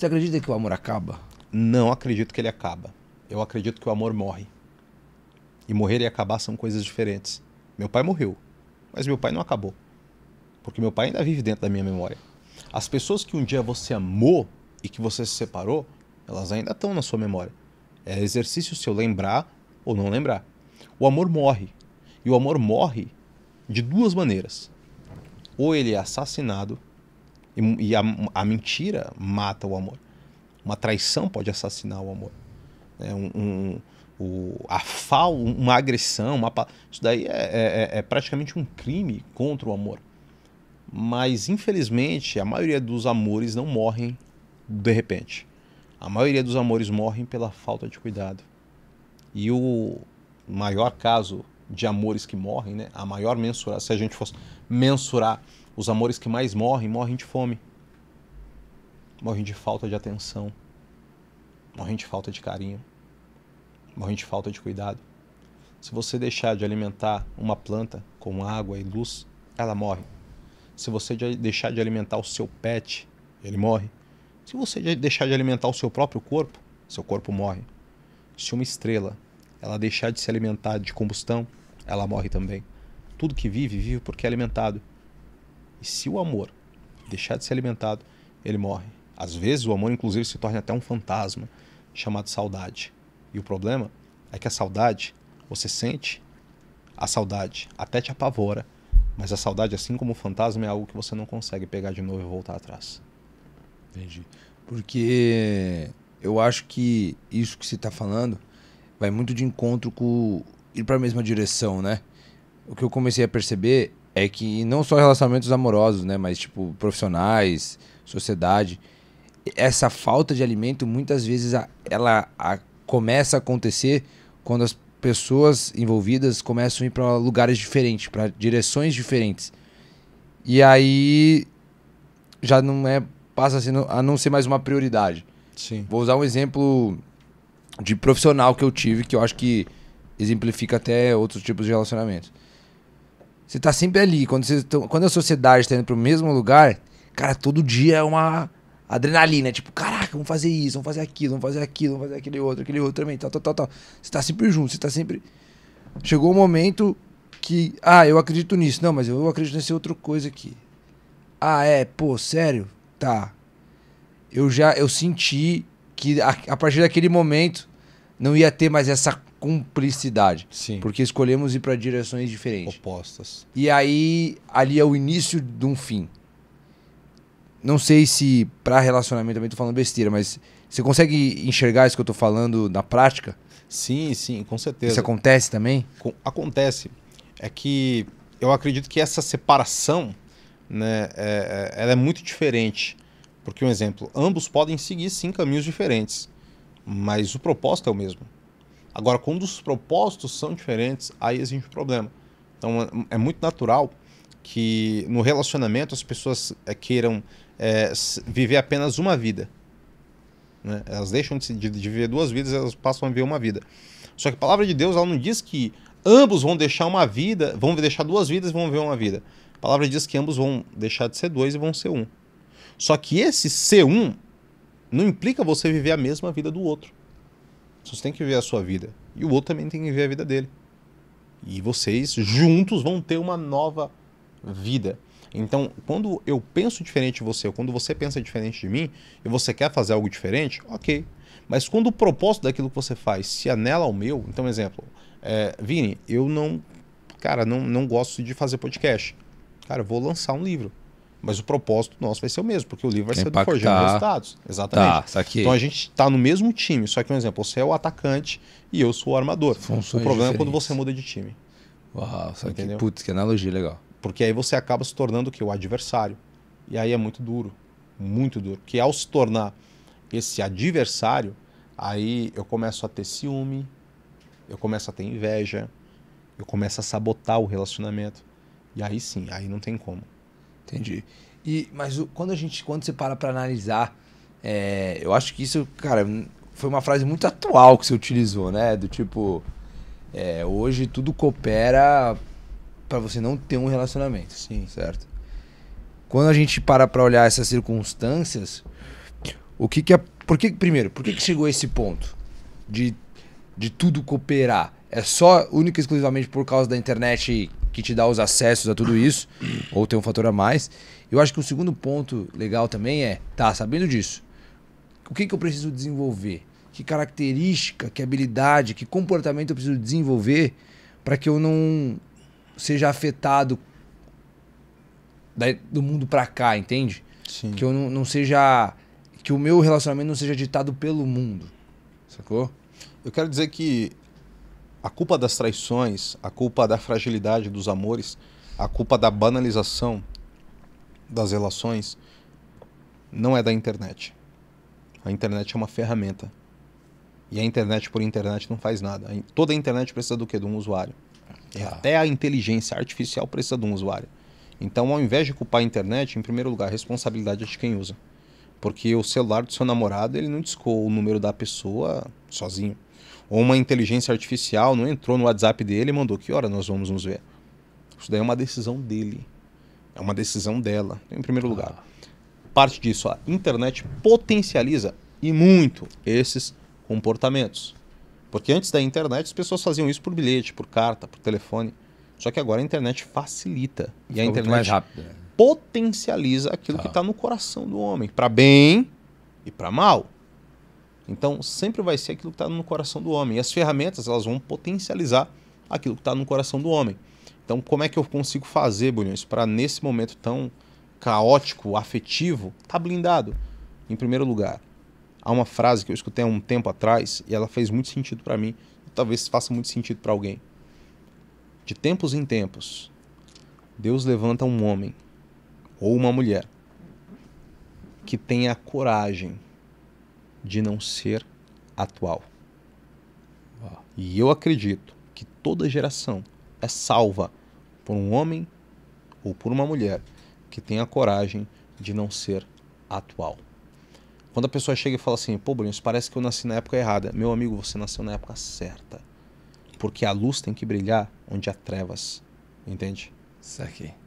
Você acredita que o amor acaba? Não acredito que ele acaba. Eu acredito que o amor morre. E morrer e acabar são coisas diferentes. Meu pai morreu, mas meu pai não acabou. Porque meu pai ainda vive dentro da minha memória. As pessoas que um dia você amou e que você se separou, elas ainda estão na sua memória. É exercício seu lembrar ou não lembrar. O amor morre. E o amor morre de duas maneiras. Ou ele é assassinado e, e a, a, mentira mata o amor. Uma traição pode assassinar o amor. É um, um o, a fal, uma agressão, uma, isso daí é, é, é, é praticamente um crime contra o amor. Mas, infelizmente, a maioria dos amores não morrem de repente. A maioria dos amores morrem pela falta de cuidado. E o maior caso de amores que morrem, né? A maior mensurar, se a gente fosse mensurar os amores que mais morrem, morrem de fome. Morrem de falta de atenção. Morrem de falta de carinho. Morrem de falta de cuidado. Se você deixar de alimentar uma planta com água e luz, ela morre. Se você deixar de alimentar o seu pet, ele morre. Se você deixar de alimentar o seu próprio corpo, seu corpo morre. Se uma estrela ela deixar de se alimentar de combustão, ela morre também. Tudo que vive, vive porque é alimentado. E se o amor deixar de ser alimentado, ele morre. Às vezes o amor, inclusive, se torna até um fantasma chamado saudade. E o problema é que a saudade, você sente a saudade, até te apavora, mas a saudade, assim como o fantasma, é algo que você não consegue pegar de novo e voltar atrás. Entendi. Porque eu acho que isso que você está falando vai muito de encontro com ir para a mesma direção, né? O que eu comecei a perceber é que não só relacionamentos amorosos, né, mas tipo profissionais, sociedade, essa falta de alimento muitas vezes a, ela a, começa a acontecer quando as pessoas envolvidas começam a ir para lugares diferentes, para direções diferentes. E aí já não é passa a não ser mais uma prioridade. Sim. Vou usar um exemplo de profissional que eu tive que eu acho que exemplifica até outros tipos de relacionamentos você tá sempre ali. Quando, você, quando a sociedade tá indo pro mesmo lugar, cara, todo dia é uma adrenalina. Né? Tipo, caraca, vamos fazer isso, vamos fazer aquilo, vamos fazer aquilo, vamos fazer aquele outro, aquele outro também, tal, tal, tal, tal. Você tá sempre junto, você tá sempre. Chegou o um momento que, ah, eu acredito nisso. Não, mas eu acredito nessa outra coisa aqui. Ah, é, pô, sério? Tá. Eu já, eu senti que a, a partir daquele momento não ia ter mais essa cumplicidade. Sim. Porque escolhemos ir para direções diferentes. Opostas. E aí, ali é o início de um fim. Não sei se para relacionamento também tô falando besteira, mas você consegue enxergar isso que eu tô falando na prática? Sim, sim, com certeza. Isso acontece também? Acontece. É que eu acredito que essa separação, né, é, é, ela é muito diferente. Porque, um exemplo, ambos podem seguir sim caminhos diferentes, mas o propósito é o mesmo. Agora, quando os propósitos são diferentes, aí existe um problema. Então, é, é muito natural que no relacionamento as pessoas eh, queiram é, viver apenas uma vida. Né? Elas deixam de, de, de viver duas vidas, elas passam a viver uma vida. Só que a palavra de Deus ela não diz que ambos vão deixar uma vida, vão deixar duas vidas e vão viver uma vida. A palavra diz que ambos vão deixar de ser dois e vão ser um. Só que esse ser um não implica você viver a mesma vida do outro. Você tem que ver a sua vida. E o outro também tem que ver a vida dele. E vocês juntos vão ter uma nova vida. Então, quando eu penso diferente de você, ou quando você pensa diferente de mim, e você quer fazer algo diferente, ok. Mas quando o propósito daquilo que você faz se anela ao meu, então, exemplo, é, Vini, eu não, cara, não, não gosto de fazer podcast. Cara, vou lançar um livro. Mas o propósito nosso vai ser o mesmo, porque o livro vai ser do Forjando Resultados. Exatamente. Tá, então a gente está no mesmo time, só que, um exemplo, você é o atacante e eu sou o armador. Funções o problema diferentes. é quando você muda de time. Uau, só que, putz, que analogia legal. Porque aí você acaba se tornando o que? O adversário. E aí é muito duro. Muito duro. Porque ao se tornar esse adversário, aí eu começo a ter ciúme, eu começo a ter inveja, eu começo a sabotar o relacionamento. E aí sim, aí não tem como. Entendi. E, mas o, quando a gente, quando você para para analisar, é, eu acho que isso, cara, foi uma frase muito atual que você utilizou, né? Do tipo, é, hoje tudo coopera para você não ter um relacionamento. Sim. Certo? Quando a gente para para olhar essas circunstâncias, o que que é, por que, primeiro, por que que chegou a esse ponto de, de tudo cooperar? É só única e exclusivamente por causa da internet que te dá os acessos a tudo isso, ou tem um fator a mais. Eu acho que o segundo ponto legal também é, tá, sabendo disso, o que, que eu preciso desenvolver? Que característica, que habilidade, que comportamento eu preciso desenvolver para que eu não seja afetado do mundo para cá, entende? Sim. Que eu não, não seja. Que o meu relacionamento não seja ditado pelo mundo. Sacou? Eu quero dizer que a culpa das traições, a culpa da fragilidade dos amores, a culpa da banalização das relações não é da internet. A internet é uma ferramenta. E a internet por internet não faz nada. Toda a internet precisa do quê? De um usuário. E ah. até a inteligência artificial precisa de um usuário. Então, ao invés de culpar a internet, em primeiro lugar, a responsabilidade é de quem usa. Porque o celular do seu namorado, ele não discou o número da pessoa sozinho. Ou uma inteligência artificial não entrou no WhatsApp dele e mandou que hora nós vamos nos ver. Isso daí é uma decisão dele. É uma decisão dela, em primeiro ah. lugar. Parte disso, a internet potencializa e muito esses comportamentos. Porque antes da internet as pessoas faziam isso por bilhete, por carta, por telefone. Só que agora a internet facilita. E a internet né? potencializa aquilo ah. que está tá no coração do homem, para bem e para mal. Então, sempre vai ser aquilo que está no coração do homem. E as ferramentas, elas vão potencializar aquilo que está no coração do homem. Então, como é que eu consigo fazer, Bulhões, para nesse momento tão caótico, afetivo, tá blindado? Em primeiro lugar, há uma frase que eu escutei há um tempo atrás e ela fez muito sentido para mim, e talvez faça muito sentido para alguém. De tempos em tempos, Deus levanta um homem ou uma mulher que tenha coragem de não ser atual. E eu acredito que toda geração é salva por um homem ou por uma mulher que tenha coragem de não ser atual. Quando a pessoa chega e fala assim, pô, Bruno, parece que eu nasci na época errada. Meu amigo, você nasceu na época certa. Porque a luz tem que brilhar onde há trevas. Entende? Isso aqui.